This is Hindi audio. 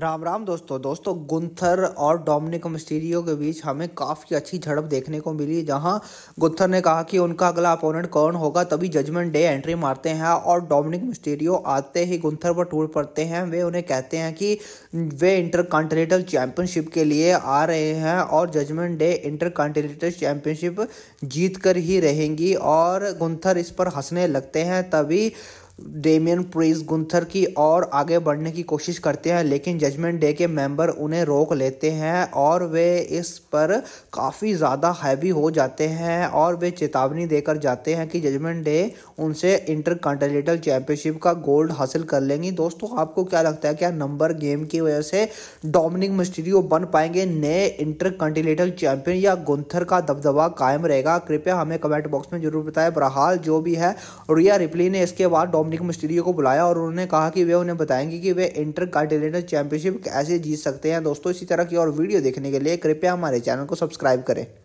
राम राम दोस्तों दोस्तों गुंथर और डोमिनिक मिस्टीरियो के बीच हमें काफ़ी अच्छी झड़प देखने को मिली जहां गुंथर ने कहा कि उनका अगला अपोनेंट कौन होगा तभी जजमेंट डे एंट्री मारते हैं और डोमिनिक मिस्टीरियो आते ही गुंथर पर टूट पड़ते हैं वे उन्हें कहते हैं कि वे इंटर कॉन्टिनेंटल चैम्पियनशिप के लिए आ रहे हैं और Judgment Day Intercontinental Championship जीत कर ही रहेंगी और गुंथर इस पर हंसने लगते हैं तभी डेमियन प्रीस गुंथर की और आगे बढ़ने की कोशिश करते हैं लेकिन जजमेंट डे के मेंबर उन्हें रोक लेते हैं और वे इस पर काफ़ी ज़्यादा हैवी हो जाते हैं और वे चेतावनी देकर जाते हैं कि जजमेंट डे उनसे इंटर कॉन्टिनेंटल चैम्पियनशिप का गोल्ड हासिल कर लेंगी दोस्तों आपको क्या लगता है क्या नंबर गेम की वजह से डोमिनिक मिस्टीरियो बन पाएंगे नए इंटर कॉन्टिनेंटल चैम्पियन या गुंथर का दबदबा कायम रहेगा कृपया हमें कमेंट बॉक्स में जरूर बताएं बहरहाल जो भी है रिया रिपली ने इसके बाद डोमिनिक मिस्टीरियो को बुलाया और उन्होंने कहा कि वे उन्हें बताएंगे कि वे इंटर कॉन्टिनेंटल चैंपियनशिप कैसे जीत सकते हैं दोस्तों इसी तरह की और वीडियो देखने के लिए कृपया हमारे चैनल को सब्सक्राइब करें